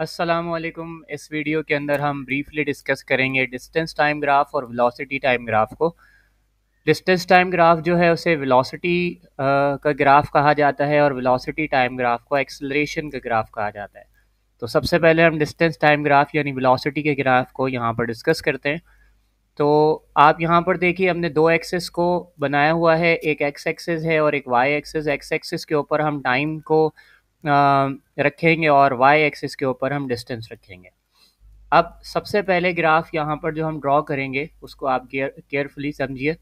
असलम इस वीडियो के अंदर हम ब्रीफली डिस्कस करेंगे डिस्टेंस टाइम ग्राफ और वेलोसिटी टाइम ग्राफ को डिस्टेंस टाइम ग्राफ जो है उसे वेलोसिटी का ग्राफ कहा जाता है और वेलोसिटी टाइम ग्राफ को एक्सलेशन का ग्राफ कहा जाता है तो सबसे पहले हम डिस्टेंस टाइम ग्राफ यानी वेलोसिटी के ग्राफ को यहाँ पर डिस्कस करते हैं तो आप यहाँ पर देखिए हमने दो एक्सेस को बनाया हुआ है एक एक्स एक्सेस है और एक वाई एक्सेस एक्स एक्सेस के ऊपर हम टाइम को रखेंगे और वाई एक्सिस के ऊपर हम डिस्टेंस रखेंगे अब सबसे पहले ग्राफ यहाँ पर जो हम ड्रॉ करेंगे उसको आप केयरफुली समझिए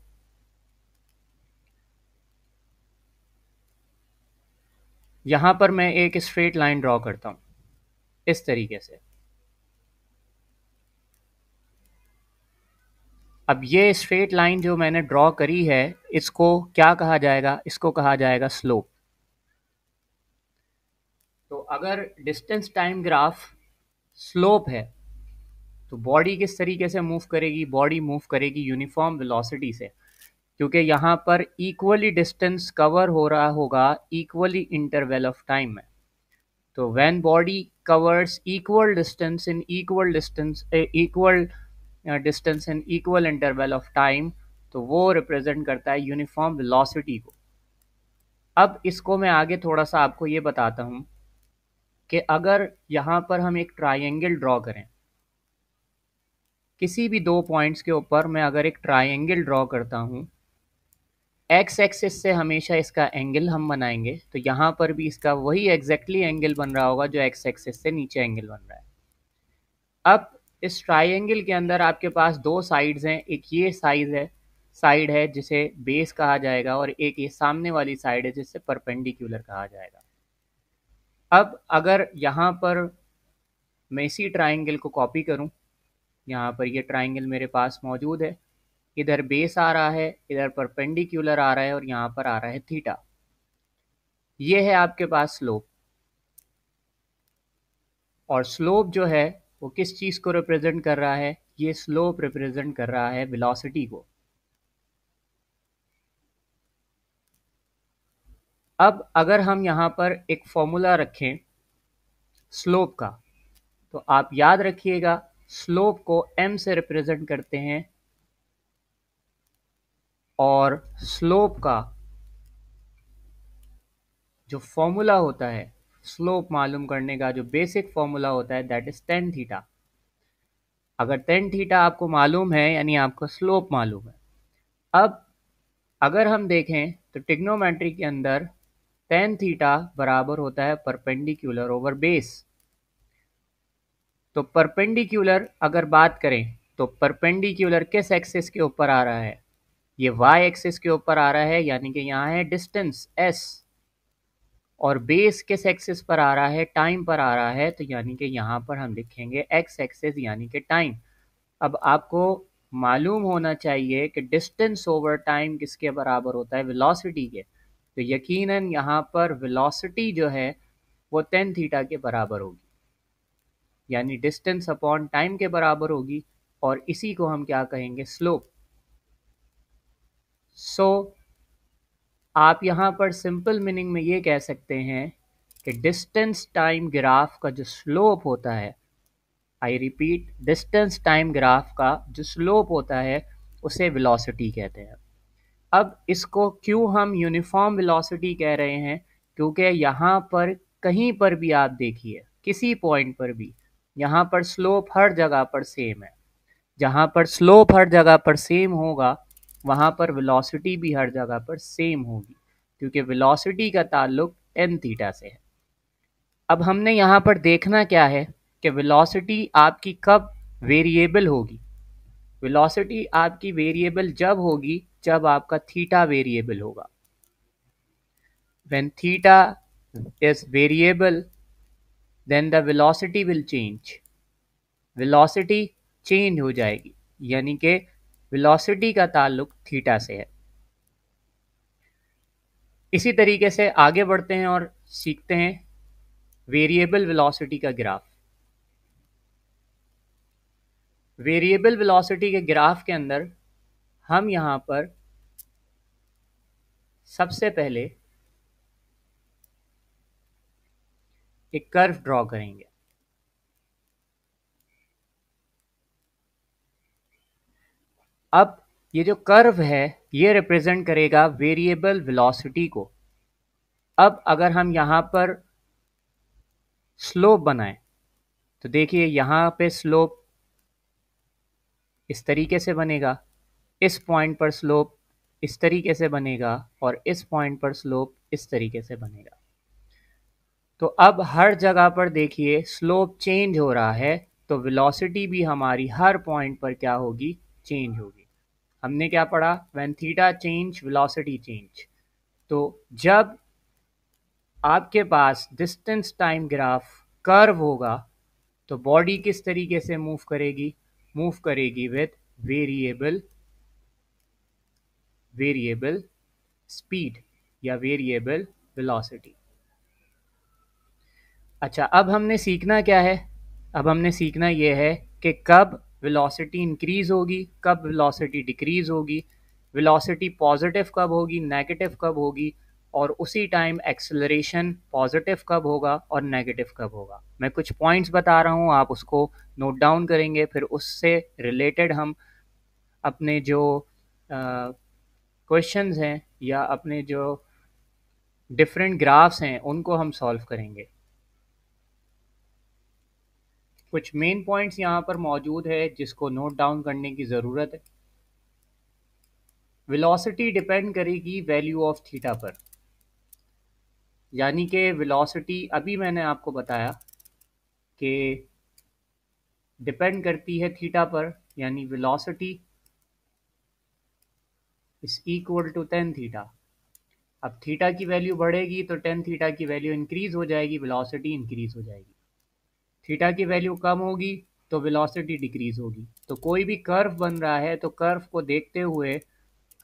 यहाँ पर मैं एक स्ट्रेट लाइन ड्रॉ करता हूँ इस तरीके से अब ये स्ट्रेट लाइन जो मैंने ड्रॉ करी है इसको क्या कहा जाएगा इसको कहा जाएगा स्लोप तो अगर डिस्टेंस टाइम ग्राफ स्लोप है तो बॉडी किस तरीके से मूव करेगी बॉडी मूव करेगी यूनिफॉर्म वेलोसिटी से क्योंकि यहाँ पर इक्वली डिस्टेंस कवर हो रहा होगा इक्वली इंटरवल ऑफ टाइम में तो when body covers equal distance in equal distance equal distance in equal interval of time तो वो रिप्रेजेंट करता है यूनिफॉर्म वेलोसिटी को अब इसको मैं आगे थोड़ा सा आपको ये बताता हूँ कि अगर यहाँ पर हम एक ट्राइंगल ड्रॉ करें किसी भी दो पॉइंट्स के ऊपर मैं अगर एक ट्राइंगल ड्रॉ करता हूँ एक्स एक्सिस से हमेशा इसका एंगल हम बनाएंगे तो यहाँ पर भी इसका वही एग्जैक्टली एंगल बन रहा होगा जो एक्स एक्सिस से नीचे एंगल बन रहा है अब इस ट्राइंगल के अंदर आपके पास दो साइड्स हैं एक ये साइज है साइड है जिसे बेस कहा जाएगा और एक ये सामने वाली साइड है जिसे परपेंडिकुलर कहा जाएगा अब अगर यहाँ पर मैं इसी ट्राइंगल को कॉपी करूँ यहाँ पर ये ट्राइंगल मेरे पास मौजूद है इधर बेस आ रहा है इधर परपेंडिकुलर आ रहा है और यहाँ पर आ रहा है थीटा ये है आपके पास स्लोप और स्लोप जो है वो किस चीज़ को रिप्रेजेंट कर रहा है ये स्लोप रिप्रेजेंट कर रहा है वेलोसिटी को अब अगर हम यहाँ पर एक फॉर्मूला रखें स्लोप का तो आप याद रखिएगा स्लोप को m से रिप्रेजेंट करते हैं और स्लोप का जो फॉर्मूला होता है स्लोप मालूम करने का जो बेसिक फॉर्मूला होता है दैट इज टेन थीटा अगर टेन थीटा आपको मालूम है यानी आपको स्लोप मालूम है अब अगर हम देखें तो टिग्नोमेट्री के अंदर टेन थीटा बराबर होता है परपेंडिकुलर ओवर बेस तो परपेंडिकुलर अगर बात करें तो परपेंडिकुलर किस एक्सिस के ऊपर आ रहा है ये वाई एक्सिस के ऊपर आ रहा है यानी कि यहाँ है डिस्टेंस एस और बेस किस एक्सिस पर आ रहा है टाइम पर आ रहा है तो यानी कि यहाँ पर हम लिखेंगे एक्स एक्सिस यानी कि टाइम अब आपको मालूम होना चाहिए कि डिस्टेंस ओवर टाइम किसके बराबर होता है वेलोसिटी के तो यकीनन यहाँ पर वेलोसिटी जो है वो टेन थीटा के बराबर होगी यानी डिस्टेंस अपॉन टाइम के बराबर होगी और इसी को हम क्या कहेंगे स्लोप सो so, आप यहाँ पर सिंपल मीनिंग में ये कह सकते हैं कि डिस्टेंस टाइम ग्राफ का जो स्लोप होता है I repeat distance time graph का जो स्लोप होता है उसे वेलोसिटी कहते हैं अब इसको क्यों हम यूनिफॉर्म वेलोसिटी कह रहे हैं क्योंकि यहाँ पर कहीं पर भी आप देखिए किसी पॉइंट पर भी यहाँ पर स्लोप हर जगह पर सेम है जहाँ पर स्लोप हर जगह पर सेम होगा वहाँ पर वेलोसिटी भी हर जगह पर सेम होगी क्योंकि वेलोसिटी का ताल्लुक एन थीटा से है अब हमने यहाँ पर देखना क्या है कि वेलोसिटी आपकी कब वेरिएबल होगी वेलोसिटी आपकी वेरिएबल जब होगी जब आपका थीटा वेरिएबल होगा when theta is variable then the velocity will change velocity change हो जाएगी यानी कि वेलोसिटी का ताल्लुक थीटा से है इसी तरीके से आगे बढ़ते हैं और सीखते हैं वेरिएबल वेलोसिटी का ग्राफ वेरिएबल वेलोसिटी के ग्राफ के अंदर हम यहाँ पर सबसे पहले एक कर्व ड्रॉ करेंगे अब ये जो कर्व है ये रिप्रेजेंट करेगा वेरिएबल वेलोसिटी को अब अगर हम यहाँ पर स्लोप बनाएं तो देखिए यहाँ पे स्लोप इस तरीके से बनेगा इस पॉइंट पर स्लोप इस तरीके से बनेगा और इस पॉइंट पर स्लोप इस तरीके से बनेगा तो अब हर जगह पर देखिए स्लोप चेंज हो रहा है तो वेलोसिटी भी हमारी हर पॉइंट पर क्या होगी चेंज होगी हमने क्या पढ़ा when theta change velocity change तो जब आपके पास डिस्टेंस टाइम ग्राफ कर्व होगा तो बॉडी किस तरीके से मूव करेगी मूव करेगी विथ वेरिएबल वेरिएबल स्पीड या वेरिएबल वेलोसिटी अच्छा अब हमने सीखना क्या है अब हमने सीखना यह है कि कब वेलोसिटी इंक्रीज़ होगी कब वेलोसिटी डिक्रीज़ होगी वेलोसिटी पॉजिटिव कब होगी नेगेटिव कब होगी और उसी टाइम एक्सेलरेशन पॉजिटिव कब होगा और नेगेटिव कब होगा मैं कुछ पॉइंट्स बता रहा हूँ आप उसको नोट डाउन करेंगे फिर उससे रिलेटेड हम अपने जो क्वेश्चन हैं या अपने जो डिफरेंट ग्राफ्स हैं उनको हम सॉल्व करेंगे कुछ मेन पॉइंट्स यहाँ पर मौजूद है जिसको नोट डाउन करने की ज़रूरत है वेलोसिटी डिपेंड करेगी वैल्यू ऑफ थीटा पर यानी कि वेलोसिटी अभी मैंने आपको बताया कि डिपेंड करती है थीटा पर यानी velocity is equal to tan theta अब थीटा की वैल्यू बढ़ेगी तो टेन थीटा की वैल्यू इंक्रीज हो जाएगी वेलोसिटी इंक्रीज हो जाएगी थीटा की वैल्यू कम होगी तो वेलोसिटी डिक्रीज होगी तो कोई भी कर्व बन रहा है तो कर्व को देखते हुए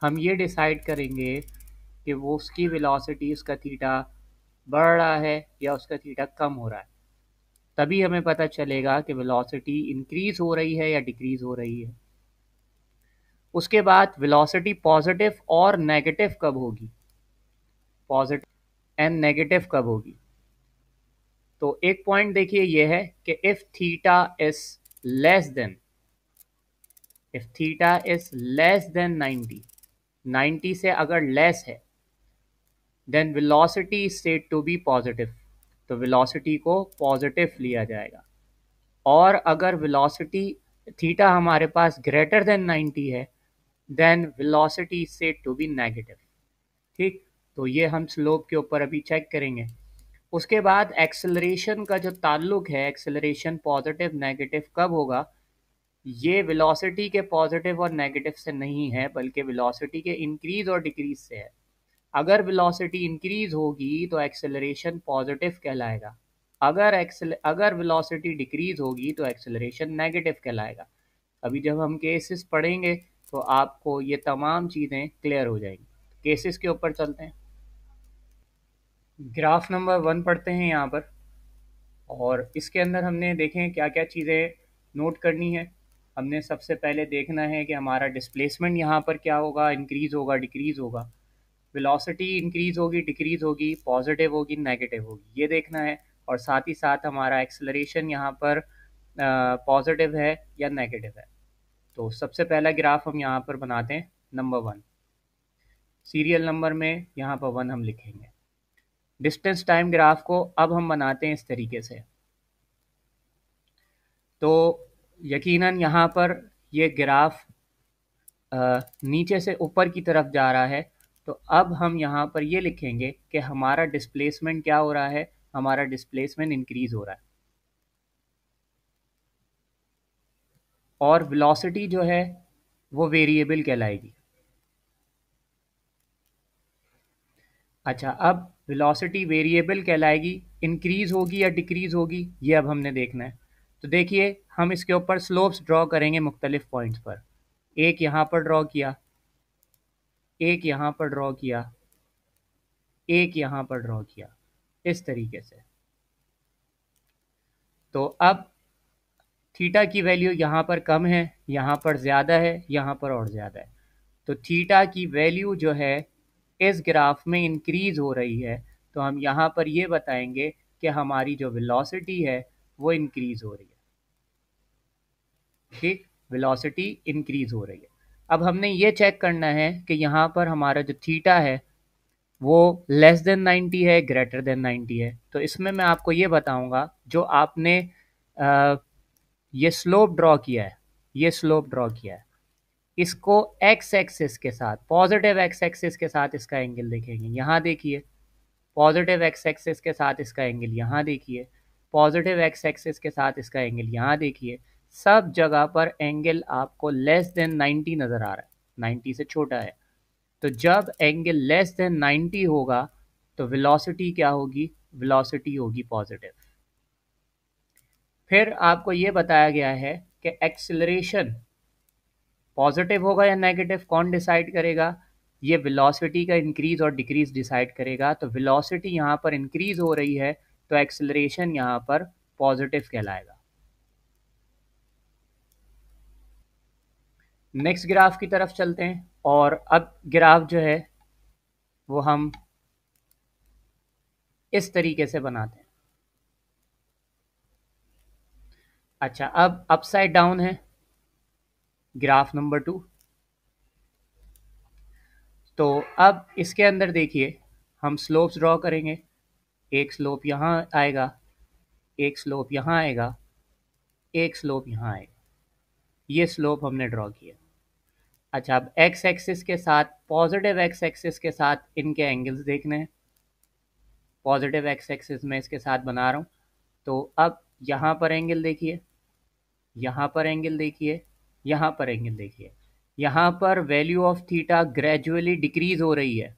हम ये डिसाइड करेंगे कि वो उसकी वेलोसिटी उसका थीटा बढ़ रहा है या उसका थीटा कम हो रहा है तभी हमें पता चलेगा कि वेलोसिटी इंक्रीज हो रही है या डिक्रीज हो रही है उसके बाद वेलोसिटी पॉजिटिव और नेगेटिव कब होगी पॉजिटिव एंड नेगेटिव कब होगी तो एक पॉइंट देखिए यह है कि if theta is less than if theta is less than 90 90 से अगर लेस है then velocity is said to be positive तो वेलोसिटी को पॉजिटिव लिया जाएगा और अगर वेलोसिटी थीटा हमारे पास ग्रेटर देन 90 है देन वेलोसिटी से टू बी नेगेटिव ठीक तो ये हम स्लोप के ऊपर अभी चेक करेंगे उसके बाद एक्सेलरेशन का जो ताल्लुक है एक्सेलरेशन पॉजिटिव नेगेटिव कब होगा ये वेलोसिटी के पॉजिटिव और नेगेटिव से नहीं है बल्कि वेलोसिटी के इंक्रीज और डिक्रीज से है अगर वेलोसिटी इंक्रीज होगी तो एक्सेलरेशन पॉजिटिव कहलाएगा अगर एक्सेल अगर वेलोसिटी डिक्रीज होगी तो एक्सेलरेशन नेगेटिव कहलाएगा अभी जब हम केसेस पढ़ेंगे तो आपको ये तमाम चीज़ें क्लियर हो जाएंगी केसेस के ऊपर चलते हैं ग्राफ नंबर वन पढ़ते हैं यहाँ पर और इसके अंदर हमने देखें क्या क्या चीज़ें नोट करनी है हमने सबसे पहले देखना है कि हमारा डिस्प्लेसमेंट यहाँ पर क्या होगा इंक्रीज़ होगा डिक्रीज़ होगा वेलोसिटी इंक्रीज होगी डिक्रीज होगी पॉजिटिव होगी नेगेटिव होगी ये देखना है और साथ ही साथ हमारा एक्सलरेशन यहाँ पर पॉजिटिव है या नेगेटिव है तो सबसे पहला ग्राफ हम यहाँ पर बनाते हैं नंबर वन सीरियल नंबर में यहाँ पर वन हम लिखेंगे डिस्टेंस टाइम ग्राफ को अब हम बनाते हैं इस तरीके से तो यकीनन यहाँ पर ये ग्राफ नीचे से ऊपर की तरफ जा रहा है तो अब हम यहाँ पर ये लिखेंगे कि हमारा डिस्प्लेसमेंट क्या हो रहा है हमारा डिस्प्लेसमेंट इंक्रीज हो रहा है और वेलोसिटी जो है वो वेरिएबल कहलाएगी अच्छा अब वेलोसिटी वेरिएबल कहलाएगी इंक्रीज होगी या डिक्रीज होगी ये अब हमने देखना है तो देखिए हम इसके ऊपर स्लोप्स ड्रॉ करेंगे मुख्तलिफ पॉइंट्स पर एक यहाँ पर ड्रॉ किया एक यहाँ पर ड्रॉ किया एक यहाँ पर ड्रॉ किया इस तरीके से तो अब थीटा की वैल्यू यहाँ पर कम है यहाँ पर ज़्यादा है यहाँ पर और ज़्यादा है तो थीटा की वैल्यू जो है इस ग्राफ में इंक्रीज हो रही है तो हम यहाँ पर ये बताएंगे कि हमारी जो वेलोसिटी है वो इंक्रीज हो रही है ठीक वेलोसिटी इंक्रीज हो रही है अब हमने ये चेक करना है कि यहाँ पर हमारा जो थीटा है वो लेस देन 90 है ग्रेटर देन 90 है तो इसमें मैं आपको ये बताऊंगा जो आपने आ, ये स्लोप ड्रॉ किया है ये स्लोप ड्रॉ किया है इसको एक्स एक्सिस के साथ पॉजिटिव एक्स एक्सिस के साथ इसका एंगल देखेंगे यहाँ देखिए पॉजिटिव एक्स एक्सिस के साथ इसका एंगल यहाँ देखिए पॉजिटिव एक्स एक्सिस के साथ इसका एंगल यहाँ देखिए सब जगह पर एंगल आपको लेस देन 90 नज़र आ रहा है 90 से छोटा है तो जब एंगल लेस देन 90 होगा तो वेलोसिटी क्या होगी वेलोसिटी होगी पॉजिटिव फिर आपको ये बताया गया है कि एक्सिलरेशन पॉजिटिव होगा या नेगेटिव कौन डिसाइड करेगा ये वेलोसिटी का इंक्रीज और डिक्रीज डिसाइड करेगा तो वेलोसिटी यहाँ पर इंक्रीज हो रही है तो एक्सिलरेशन यहाँ पर पॉजिटिव कहलाएगा नेक्स्ट ग्राफ की तरफ चलते हैं और अब ग्राफ जो है वो हम इस तरीके से बनाते हैं अच्छा अब अपसाइड डाउन है ग्राफ नंबर टू तो अब इसके अंदर देखिए हम स्लोप्स ड्रॉ करेंगे एक स्लोप यहाँ आएगा एक स्लोप यहाँ आएगा एक स्लोप यहाँ आएगा ये स्लोप हमने ड्रॉ किया अच्छा अब एक्स एक्सिस के साथ पॉजिटिव एक्स एक्सिस के साथ इनके एंगल्स देखने हैं पॉजिटिव एक्स एक्सिस में इसके साथ बना रहा हूँ तो अब यहाँ पर एंगल देखिए यहाँ पर एंगल देखिए यहाँ पर एंगल देखिए यहाँ पर value of theta gradually decrease हो रही है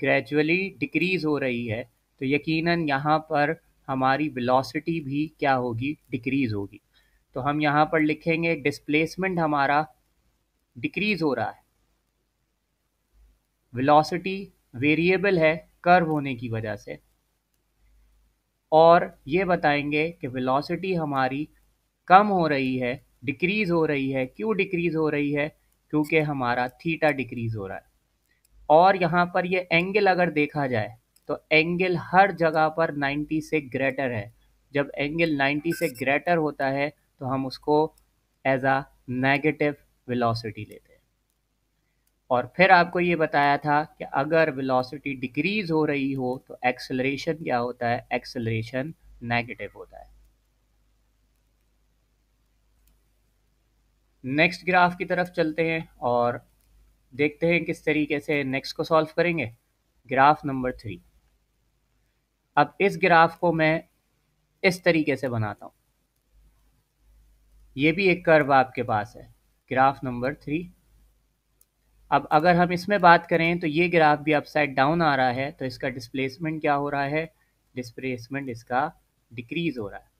ग्रेजुअली डिक्रीज़ हो रही है तो यकीनन यहाँ पर हमारी वेलोसिटी भी क्या होगी डिक्रीज़ होगी तो हम यहाँ पर लिखेंगे डिस्प्लेसमेंट हमारा डिक्रीज हो रहा है वेलोसिटी वेरिएबल है कर्व होने की वजह से और ये बताएंगे कि वेलोसिटी हमारी कम हो रही है डिक्रीज हो रही है क्यों डिक्रीज हो रही है क्योंकि हमारा थीटा डिक्रीज हो रहा है और यहाँ पर ये एंगल अगर देखा जाए तो एंगल हर जगह पर 90 से ग्रेटर है जब एंगल 90 से ग्रेटर होता है तो हम उसको एज आ नेगेटिव वेलोसिटी लेते हैं और फिर आपको ये बताया था कि अगर वेलोसिटी डिक्रीज हो रही हो तो एक्सेलरेशन क्या होता है एक्सेलरेशन नेगेटिव होता है नेक्स्ट ग्राफ की तरफ चलते हैं और देखते हैं किस तरीके से नेक्स्ट को सॉल्व करेंगे ग्राफ नंबर थ्री अब इस ग्राफ को मैं इस तरीके से बनाता हूं ये भी एक कर्व आपके पास है ग्राफ नंबर थ्री अब अगर हम इसमें बात करें तो ये ग्राफ भी अपसाइड डाउन आ रहा है तो इसका डिस्प्लेसमेंट क्या हो रहा है डिस्प्लेसमेंट इसका डिक्रीज हो रहा है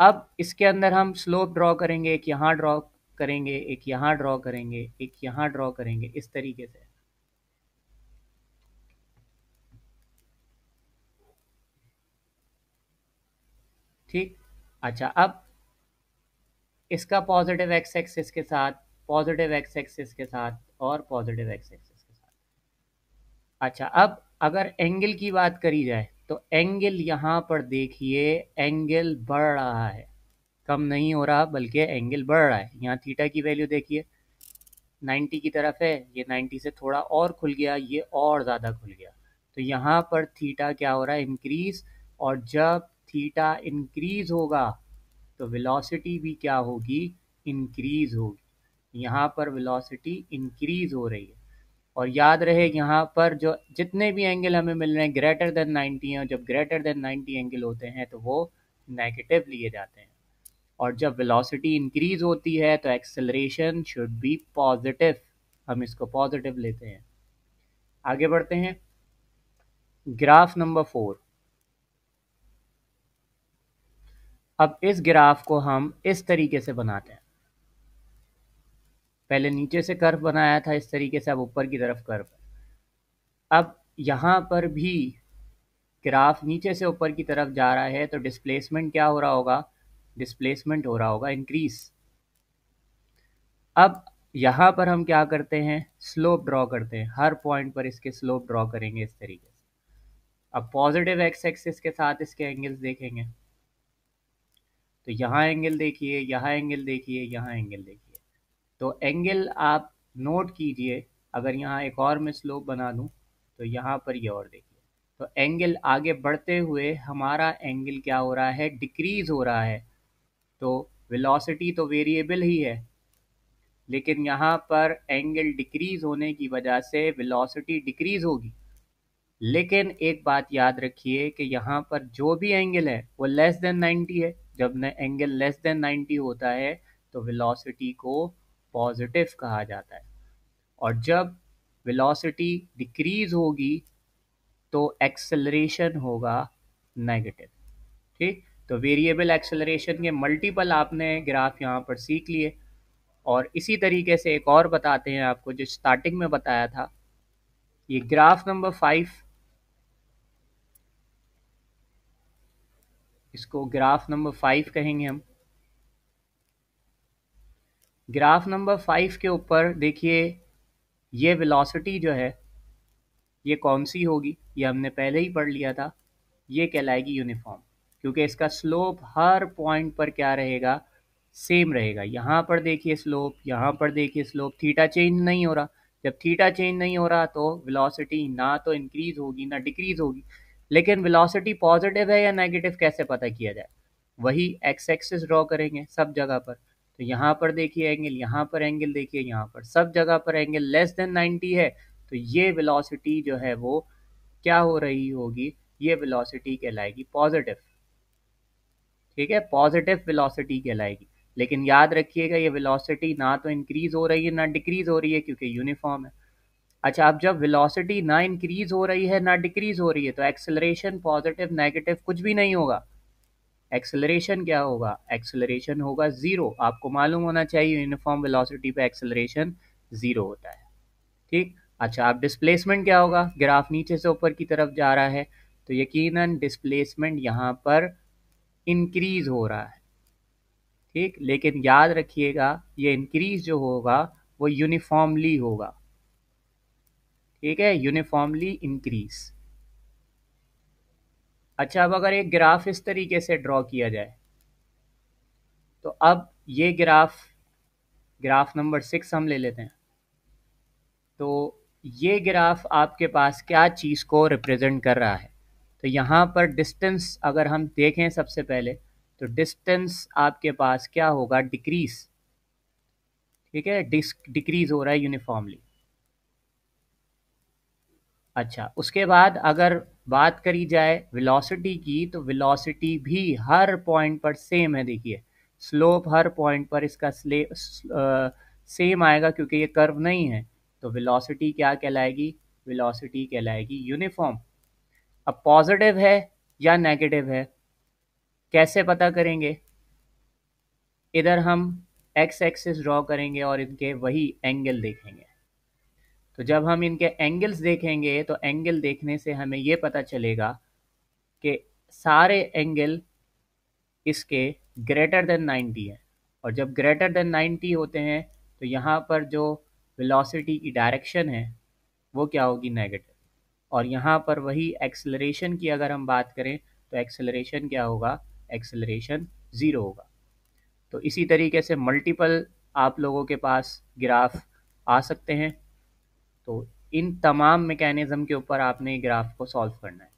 अब इसके अंदर हम स्लोप ड्रॉ करेंगे एक यहाँ ड्रॉ करेंगे एक यहाँ ड्रॉ करेंगे एक यहाँ ड्रॉ करेंगे इस तरीके से ठीक अच्छा अब इसका पॉजिटिव एक्स एक्सिस के साथ पॉजिटिव एक्स एक्सिस के साथ और पॉजिटिव एक्स एक्सिस के साथ अच्छा अब अगर एंगल की बात करी जाए तो एंगल यहाँ पर देखिए एंगल बढ़ रहा है कम नहीं हो रहा बल्कि एंगल बढ़ रहा है यहाँ थीटा की वैल्यू देखिए 90 की तरफ है ये 90 से थोड़ा और खुल गया ये और ज़्यादा खुल गया तो यहाँ पर थीटा क्या हो रहा है इंक्रीज और जब थीटा इंक्रीज होगा तो वेलोसिटी भी क्या होगी इंक्रीज होगी यहाँ पर वेलोसिटी इंक्रीज हो रही है और याद रहे यहाँ पर जो जितने भी एंगल हमें मिल रहे हैं ग्रेटर देन 90 हैं जब ग्रेटर देन 90 एंगल होते हैं तो वो नेगेटिव लिए जाते हैं और जब वेलोसिटी इंक्रीज होती है तो एक्सेलरेशन शुड बी पॉजिटिव हम इसको पॉजिटिव लेते हैं आगे बढ़ते हैं ग्राफ नंबर फोर अब इस ग्राफ को हम इस तरीके से बनाते हैं पहले नीचे से कर्व बनाया था इस तरीके से अब ऊपर की तरफ कर्व अब यहाँ पर भी ग्राफ नीचे से ऊपर की तरफ जा रहा है तो डिस्प्लेसमेंट क्या हो रहा होगा डिस्प्लेसमेंट हो रहा होगा इंक्रीज अब यहाँ पर हम क्या करते हैं स्लोप ड्रॉ करते हैं हर पॉइंट पर इसके स्लोप ड्रॉ करेंगे इस तरीके से अब पॉजिटिव एक्स एक्सिस के साथ इसके एंगल्स देखेंगे तो यहाँ एंगल देखिए यहाँ एंगल देखिए यहाँ एंगल देखिए तो एंगल आप नोट कीजिए अगर यहाँ एक और मैं स्लोप बना दूँ तो यहाँ पर ये और देखिए तो एंगल आगे बढ़ते हुए हमारा एंगल क्या हो रहा है डिक्रीज़ हो रहा है तो वेलोसिटी तो वेरिएबल ही है लेकिन यहाँ पर एंगल डिक्रीज़ होने की वजह से वेलोसिटी डिक्रीज़ होगी लेकिन एक बात याद रखिए कि यहाँ पर जो भी एंगल है वो लेस देन 90 है जब एंगल लेस देन 90 होता है तो वेलोसिटी को पॉजिटिव कहा जाता है और जब वेलोसिटी डिक्रीज होगी तो एक्सेलरेशन होगा नेगेटिव ठीक तो वेरिएबल एक्सेलरेशन के मल्टीपल आपने ग्राफ यहाँ पर सीख लिए और इसी तरीके से एक और बताते हैं आपको जो स्टार्टिंग में बताया था ये ग्राफ नंबर फाइव इसको ग्राफ नंबर फाइव कहेंगे हम ग्राफ नंबर फाइव के ऊपर देखिए ये वेलोसिटी जो है ये कौन सी होगी ये हमने पहले ही पढ़ लिया था ये कहलाएगी यूनिफॉर्म क्योंकि इसका स्लोप हर पॉइंट पर क्या रहेगा सेम रहेगा यहाँ पर देखिए स्लोप यहाँ पर देखिए स्लोप थीटा चेंज नहीं हो रहा जब थीटा चेंज नहीं हो रहा तो वेलोसिटी ना तो इंक्रीज होगी ना डिक्रीज होगी लेकिन वेलोसिटी पॉजिटिव है या नेगेटिव कैसे पता किया जाए वही एक्स एक्सिस ड्रॉ करेंगे सब जगह पर तो यहाँ पर देखिए एंगल यहाँ पर एंगल देखिए यहाँ पर सब जगह पर एंगल लेस देन 90 है तो ये वेलोसिटी जो है वो क्या हो रही होगी ये वेलोसिटी कहलाएगी पॉजिटिव ठीक है पॉजिटिव वेलोसिटी कहलाएगी लेकिन याद रखिएगा ये वेलोसिटी ना तो इंक्रीज हो रही है ना डिक्रीज हो रही है क्योंकि यूनिफॉर्म है अच्छा अब जब वेलोसिटी ना इंक्रीज हो रही है ना डिक्रीज हो रही है तो एक्सेलरेशन पॉजिटिव नेगेटिव कुछ भी नहीं होगा एक्सेलरेशन क्या होगा एक्सेलरेशन होगा ज़ीरो आपको मालूम होना चाहिए यूनिफॉर्म वेलोसिटी पे एक्सेलरेशन ज़ीरो होता है ठीक अच्छा अब डिस्प्लेसमेंट क्या होगा ग्राफ नीचे से ऊपर की तरफ जा रहा है तो यकीनन डिस्प्लेसमेंट यहाँ पर इंक्रीज़ हो रहा है ठीक लेकिन याद रखिएगा ये इंक्रीज़ जो होगा वो यूनिफॉर्मली होगा ठीक है यूनिफॉर्मली इंक्रीज अच्छा अब अगर एक ग्राफ इस तरीके से ड्रॉ किया जाए तो अब ये ग्राफ ग्राफ नंबर सिक्स हम ले लेते हैं तो ये ग्राफ आपके पास क्या चीज़ को रिप्रेजेंट कर रहा है तो यहाँ पर डिस्टेंस अगर हम देखें सबसे पहले तो डिस्टेंस आपके पास क्या होगा डिक्रीज ठीक है डिक्रीज हो रहा है यूनिफॉर्मली अच्छा उसके बाद अगर बात करी जाए वेलोसिटी की तो वेलोसिटी भी हर पॉइंट पर सेम है देखिए स्लोप हर पॉइंट पर इसका स्ले सेम uh, आएगा क्योंकि ये कर्व नहीं है तो वेलोसिटी क्या कहलाएगी वेलोसिटी कहलाएगी यूनिफॉर्म अब पॉजिटिव है या नेगेटिव है कैसे पता करेंगे इधर हम एक्स एक्सिस ड्रॉ करेंगे और इनके वही एंगल देखेंगे तो जब हम इनके एंगल्स देखेंगे तो एंगल देखने से हमें ये पता चलेगा कि सारे एंगल इसके ग्रेटर देन 90 है और जब ग्रेटर देन 90 होते हैं तो यहाँ पर जो वेलोसिटी की डायरेक्शन है वो क्या होगी नेगेटिव और यहाँ पर वही एक्सेलरेशन की अगर हम बात करें तो एक्सेलरेशन क्या होगा एक्सेलरेशन ज़ीरो होगा तो इसी तरीके से मल्टीपल आप लोगों के पास ग्राफ आ सकते हैं तो इन तमाम मेकेनिज़म के ऊपर आपने ग्राफ को सॉल्व करना है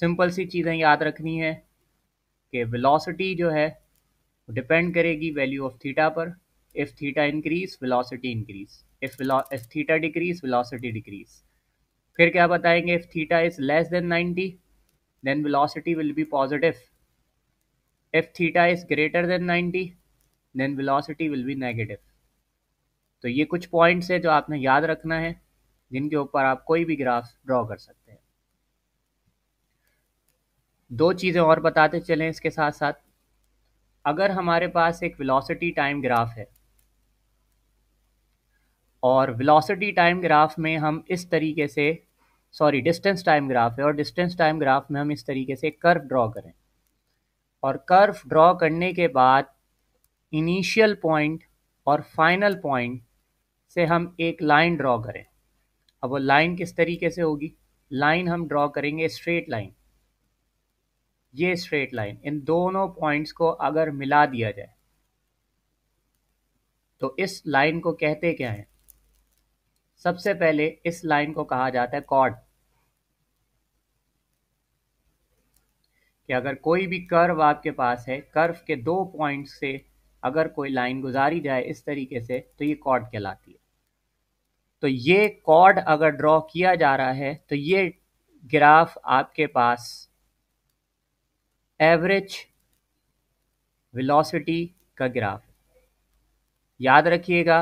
सिंपल सी चीज़ें याद रखनी है कि वेलोसिटी जो है डिपेंड करेगी वैल्यू ऑफ थीटा पर if theta increase velocity increase if if theta decrease velocity decrease फिर क्या बताएंगे if theta is less than 90 then velocity will be positive if theta is greater than 90, then velocity will be negative तो ये कुछ points है जो आपने याद रखना है जिनके ऊपर आप कोई भी ग्राफ ड्रॉ कर सकते हैं दो चीज़ें और बताते चलें इसके साथ साथ अगर हमारे पास एक वेलोसिटी टाइम ग्राफ है और वेलोसिटी टाइम ग्राफ में हम इस तरीके से सॉरी डिस्टेंस टाइम ग्राफ है और डिस्टेंस टाइम ग्राफ में हम इस तरीके से कर्व ड्रॉ करें और कर्व ड्रॉ करने के बाद इनिशियल पॉइंट और फाइनल पॉइंट से हम एक लाइन ड्रॉ करें अब वो लाइन किस तरीके से होगी लाइन हम ड्रॉ करेंगे स्ट्रेट लाइन ये स्ट्रेट लाइन इन दोनों पॉइंट्स को अगर मिला दिया जाए तो इस लाइन को कहते क्या है सबसे पहले इस लाइन को कहा जाता है कॉर्ड कि अगर कोई भी कर्व आपके पास है कर्व के दो पॉइंट से अगर कोई लाइन गुजारी जाए इस तरीके से तो ये कॉर्ड कहलाती है तो ये कॉर्ड अगर ड्रॉ किया जा रहा है तो ये ग्राफ आपके पास एवरेज वेलोसिटी का ग्राफ याद रखिएगा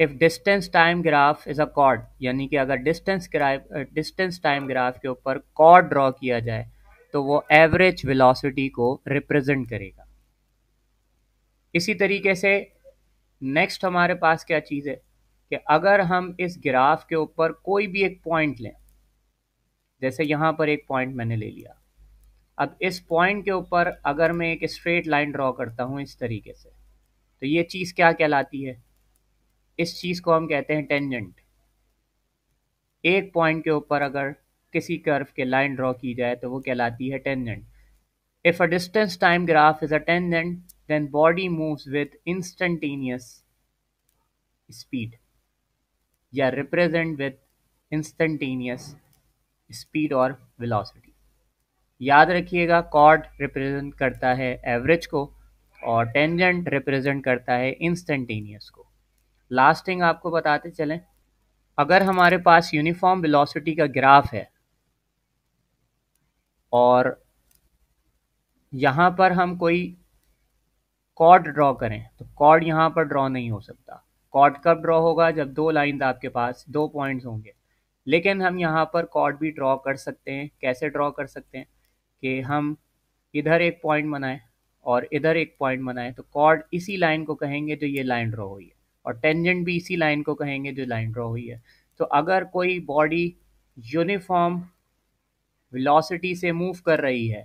if distance time graph is a chord यानी कि अगर डिस्टेंस डिस्टेंस टाइम ग्राफ के ऊपर कॉर्ड ड्रॉ किया जाए तो वो एवरेज वेलोसिटी को रिप्रेजेंट करेगा इसी तरीके से नेक्स्ट हमारे पास क्या चीज़ है कि अगर हम इस ग्राफ के ऊपर कोई भी एक पॉइंट लें जैसे यहाँ पर एक पॉइंट मैंने ले लिया अब इस पॉइंट के ऊपर अगर मैं एक स्ट्रेट लाइन ड्रॉ करता हूँ इस तरीके से तो ये चीज़ क्या कहलाती है इस चीज़ को हम कहते हैं टेंजेंट एक पॉइंट के ऊपर अगर किसी कर्व के लाइन ड्रॉ की जाए तो वो कहलाती है tangent if a distance time graph is a tangent then body moves with instantaneous speed या रिप्रेजेंट विद इंस्टेंटेनियस स्पीड और velocity. याद रखिएगा कॉर्ड रिप्रेजेंट करता है एवरेज को और टेंजेंट रिप्रेजेंट करता है इंस्टेंटेनियस को लास्ट थिंग आपको बताते चलें अगर हमारे पास यूनिफॉर्म वेलोसिटी का ग्राफ है और यहाँ पर हम कोई कॉर्ड ड्रॉ करें तो कॉर्ड यहाँ पर ड्रॉ नहीं हो सकता कॉर्ड कब ड्रॉ होगा जब दो लाइन आपके पास दो पॉइंट्स होंगे लेकिन हम यहाँ पर कॉर्ड भी ड्रॉ कर सकते हैं कैसे ड्रॉ कर सकते हैं कि हम इधर एक पॉइंट बनाएं और इधर एक पॉइंट बनाएं तो कॉर्ड इसी लाइन को कहेंगे जो ये लाइन ड्रॉ हुई है और टेंजेंट भी इसी लाइन को कहेंगे जो लाइन ड्रॉ हुई है तो अगर कोई बॉडी यूनिफॉर्म वेलोसिटी से मूव कर रही है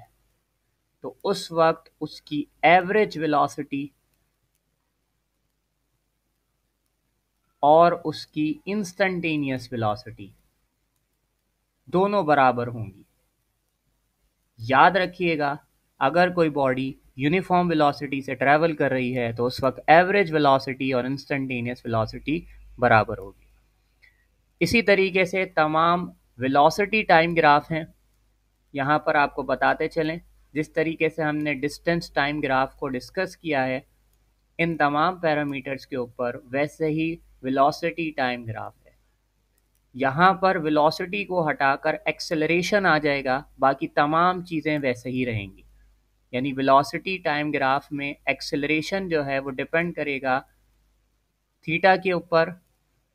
तो उस वक्त उसकी एवरेज वेलोसिटी और उसकी इंस्टेंटेनियस वेलोसिटी दोनों बराबर होंगी याद रखिएगा अगर कोई बॉडी यूनिफॉर्म वेलोसिटी से ट्रैवल कर रही है तो उस वक्त एवरेज वेलोसिटी और इंस्टेंटेनियस वेलोसिटी बराबर होगी इसी तरीके से तमाम वेलोसिटी टाइम ग्राफ हैं यहाँ पर आपको बताते चलें जिस तरीके से हमने डिस्टेंस टाइम ग्राफ को डिस्कस किया है इन तमाम पैरामीटर्स के ऊपर वैसे ही वेलोसिटी टाइम ग्राफ है यहाँ पर वेलोसिटी को हटाकर एक्सेलरेशन आ जाएगा बाकी तमाम चीज़ें वैसे ही रहेंगी यानी वेलोसिटी टाइम ग्राफ में एक्सेलरेशन जो है वो डिपेंड करेगा थीटा के ऊपर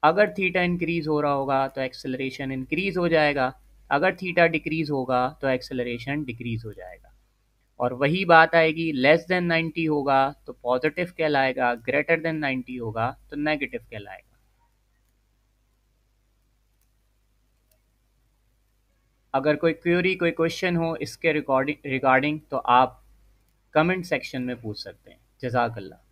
अगर थीटा इंक्रीज़ हो रहा होगा तो एक्सेलरेशन इंक्रीज़ हो जाएगा अगर थीटा डिक्रीज़ होगा तो एक्सेलरेशन डिक्रीज़ हो जाएगा और वही बात आएगी लेस देन नाइन्टी होगा तो पॉजिटिव कहलाएगा ग्रेटर देन नाइन्टी होगा तो नेगेटिव कहलाएगा अगर कोई क्यूरी कोई क्वेश्चन हो इसके रिकॉर्डिंग रिगार्डिंग तो आप कमेंट सेक्शन में पूछ सकते हैं जजाकल्ला